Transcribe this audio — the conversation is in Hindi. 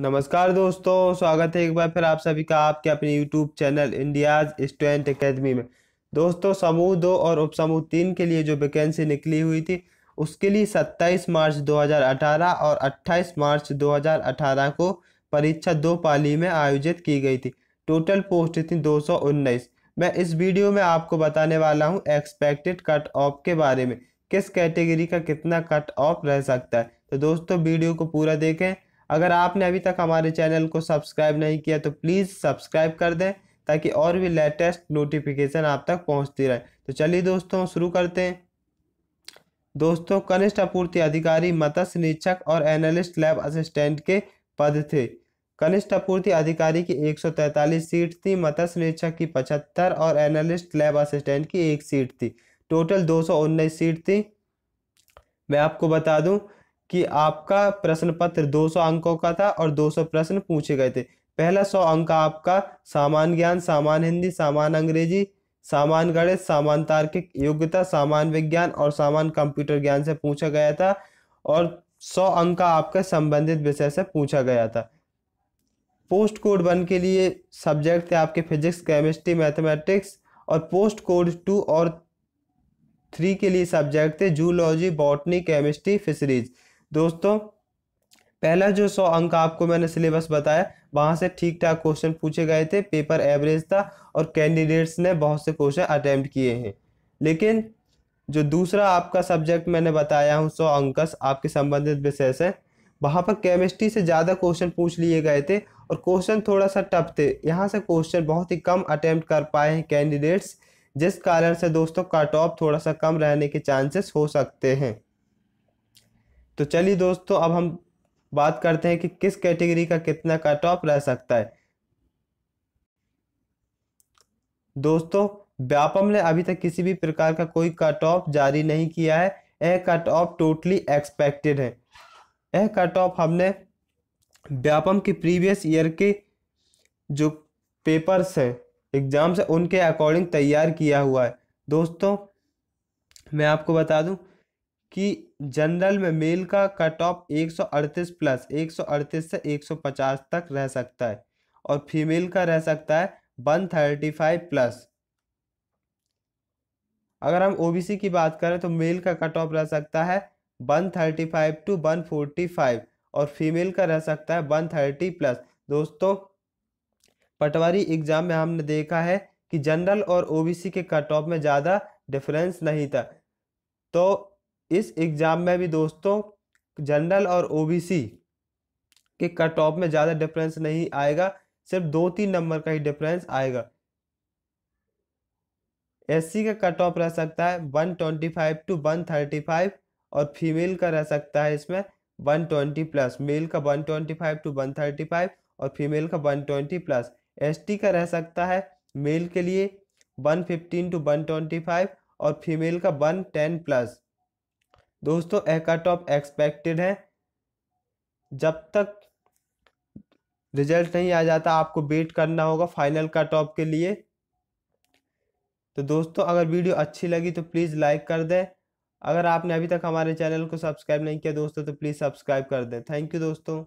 नमस्कार दोस्तों स्वागत है एक बार फिर आप सभी का आपके अपने YouTube channel India's student academy में दोस्तों समूह दो और उप समूह तीन के लिए जो वैकेंसी निकली हुई थी उसके लिए 27 मार्च 2018 और 28 मार्च 2018 को परीक्षा दो पाली में आयोजित की गई थी टोटल पोस्ट थी दो मैं इस वीडियो में आपको बताने वाला हूँ एक्सपेक्टेड कट ऑफ के बारे में किस कैटेगरी का कितना कट ऑफ रह सकता है तो दोस्तों वीडियो को पूरा देखें अगर आपने अभी तक हमारे चैनल को सब्सक्राइब नहीं किया तो प्लीज़ सब्सक्राइब कर दें ताकि और भी लेटेस्ट नोटिफिकेशन आप तक पहुंचती रहे तो चलिए दोस्तों शुरू करते हैं दोस्तों कनिष्ठ आपूर्ति अधिकारी मत्स्य निरीक्षक और एनालिस्ट लैब असिस्टेंट के पद थे कनिष्ठ आपूर्ति अधिकारी की 143 सीट थी मत्स्य निरीक्षक की 75 और एनालिस्ट लैब असिस्टेंट की एक सीट थी टोटल दो सीट थी मैं आपको बता दूं कि आपका प्रश्न पत्र 200 अंकों का था और 200 प्रश्न पूछे गए थे पहला 100 अंक आपका सामान्य ज्ञान सामान्य हिंदी सामान्य अंग्रेजी सामान्य गणित सामान्य तार्किक योग्यता सामान्य विज्ञान और सामान्य कंप्यूटर ज्ञान से पूछा गया था और 100 अंक आपके संबंधित विषय से पूछा गया था पोस्ट कोड वन के लिए सब्जेक्ट थे आपके फिजिक्स केमिस्ट्री मैथमेटिक्स और पोस्ट कोड टू और थ्री के लिए सब्जेक्ट थे जूलॉजी बॉटनी केमिस्ट्री फिशरीज दोस्तों पहला जो सौ अंक आपको मैंने सिलेबस बताया वहाँ से ठीक ठाक क्वेश्चन पूछे गए थे पेपर एवरेज था और कैंडिडेट्स ने बहुत से क्वेश्चन अटैम्प्ट किए हैं लेकिन जो दूसरा आपका सब्जेक्ट मैंने बताया हूँ सौ अंकस आपके संबंधित विषय से वहाँ पर केमिस्ट्री से ज़्यादा क्वेश्चन पूछ लिए गए थे और क्वेश्चन थोड़ा सा टफ थे यहाँ से क्वेश्चन बहुत ही कम अटैम्प्ट कर पाए हैं कैंडिडेट्स जिस कारण से दोस्तों कट ऑफ थोड़ा सा कम रहने के चांसेस हो सकते हैं तो चलिए दोस्तों अब हम बात करते हैं कि किस कैटेगरी का कितना कट ऑफ रह सकता है दोस्तों व्यापम ने अभी तक किसी भी प्रकार का कोई कट ऑफ जारी नहीं किया है यह कट ऑफ टोटली एक्सपेक्टेड है यह कट ऑफ हमने व्यापम के प्रीवियस ईयर के जो पेपर्स हैं एग्ज़ाम्स हैं उनके अकॉर्डिंग तैयार किया हुआ है दोस्तों मैं आपको बता दूं कि जनरल में मेल का कट ऑफ 138 प्लस 138 से 150 तक रह सकता है और फीमेल का रह सकता है 135 प्लस अगर हम ओबीसी की बात करें तो मेल का कट ऑफ रह सकता है 135 टू 145 और फीमेल का रह सकता है 130 प्लस दोस्तों पटवारी एग्जाम में हमने देखा है कि जनरल और ओबीसी के कट ऑफ में ज़्यादा डिफरेंस नहीं था तो इस एग्ज़ाम में भी दोस्तों जनरल और ओबीसी के कट ऑफ में ज़्यादा डिफरेंस नहीं आएगा सिर्फ दो तीन नंबर का ही डिफरेंस आएगा एससी का कट ऑफ रह सकता है 125 टू 135 और फीमेल का रह सकता है इसमें 120 प्लस मेल का 125 टू 135 और फीमेल का 120 प्लस एसटी का रह सकता है मेल के लिए 115 टू 125 और फीमेल का 110 प्लस दोस्तों ए कट ऑफ एक्सपेक्टेड है जब तक रिजल्ट नहीं आ जाता आपको वेट करना होगा फाइनल कट ऑफ के लिए तो दोस्तों अगर वीडियो अच्छी लगी तो प्लीज़ लाइक कर दें अगर आपने अभी तक हमारे चैनल को सब्सक्राइब नहीं किया दोस्तों तो प्लीज़ सब्सक्राइब कर दें थैंक यू दोस्तों